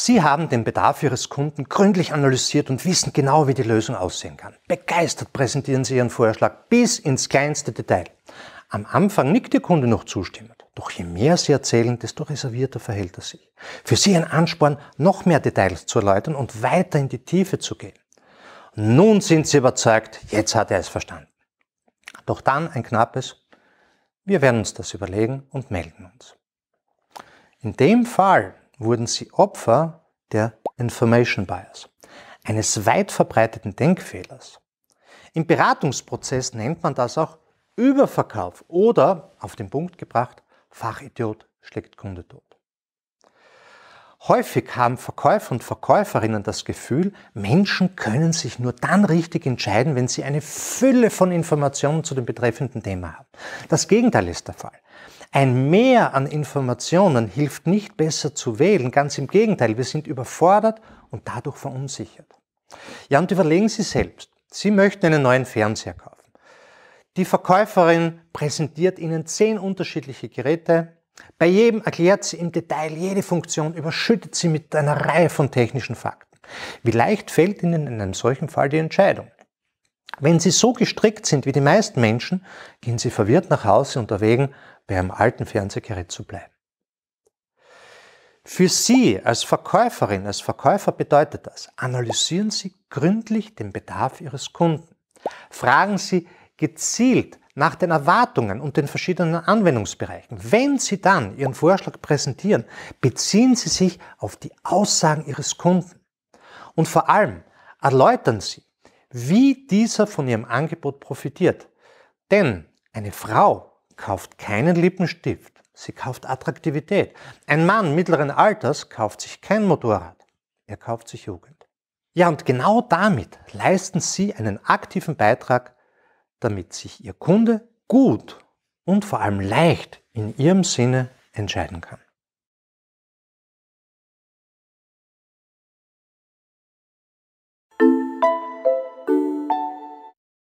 Sie haben den Bedarf Ihres Kunden gründlich analysiert und wissen genau, wie die Lösung aussehen kann. Begeistert präsentieren Sie Ihren Vorschlag bis ins kleinste Detail. Am Anfang nickt der Kunde noch zustimmend. Doch je mehr Sie erzählen, desto reservierter verhält er sich. Für Sie ein Ansporn, noch mehr Details zu erläutern und weiter in die Tiefe zu gehen. Nun sind Sie überzeugt, jetzt hat er es verstanden. Doch dann ein knappes, wir werden uns das überlegen und melden uns. In dem Fall wurden sie Opfer der Information Bias, eines weit verbreiteten Denkfehlers. Im Beratungsprozess nennt man das auch Überverkauf oder, auf den Punkt gebracht, Fachidiot schlägt Kunde tot. Häufig haben Verkäufer und Verkäuferinnen das Gefühl, Menschen können sich nur dann richtig entscheiden, wenn sie eine Fülle von Informationen zu dem betreffenden Thema haben. Das Gegenteil ist der Fall. Ein Mehr an Informationen hilft nicht besser zu wählen, ganz im Gegenteil, wir sind überfordert und dadurch verunsichert. Ja, und überlegen Sie selbst, Sie möchten einen neuen Fernseher kaufen. Die Verkäuferin präsentiert Ihnen zehn unterschiedliche Geräte, bei jedem erklärt sie im Detail jede Funktion, überschüttet sie mit einer Reihe von technischen Fakten. Wie leicht fällt Ihnen in einem solchen Fall die Entscheidung? Wenn Sie so gestrickt sind wie die meisten Menschen, gehen Sie verwirrt nach Hause und erwägen, bei einem alten Fernsehgerät zu bleiben. Für Sie als Verkäuferin, als Verkäufer bedeutet das, analysieren Sie gründlich den Bedarf Ihres Kunden. Fragen Sie gezielt nach den Erwartungen und den verschiedenen Anwendungsbereichen. Wenn Sie dann Ihren Vorschlag präsentieren, beziehen Sie sich auf die Aussagen Ihres Kunden. Und vor allem erläutern Sie, wie dieser von Ihrem Angebot profitiert. Denn eine Frau kauft keinen Lippenstift, sie kauft Attraktivität. Ein Mann mittleren Alters kauft sich kein Motorrad, er kauft sich Jugend. Ja, und genau damit leisten Sie einen aktiven Beitrag damit sich Ihr Kunde gut und vor allem leicht in Ihrem Sinne entscheiden kann.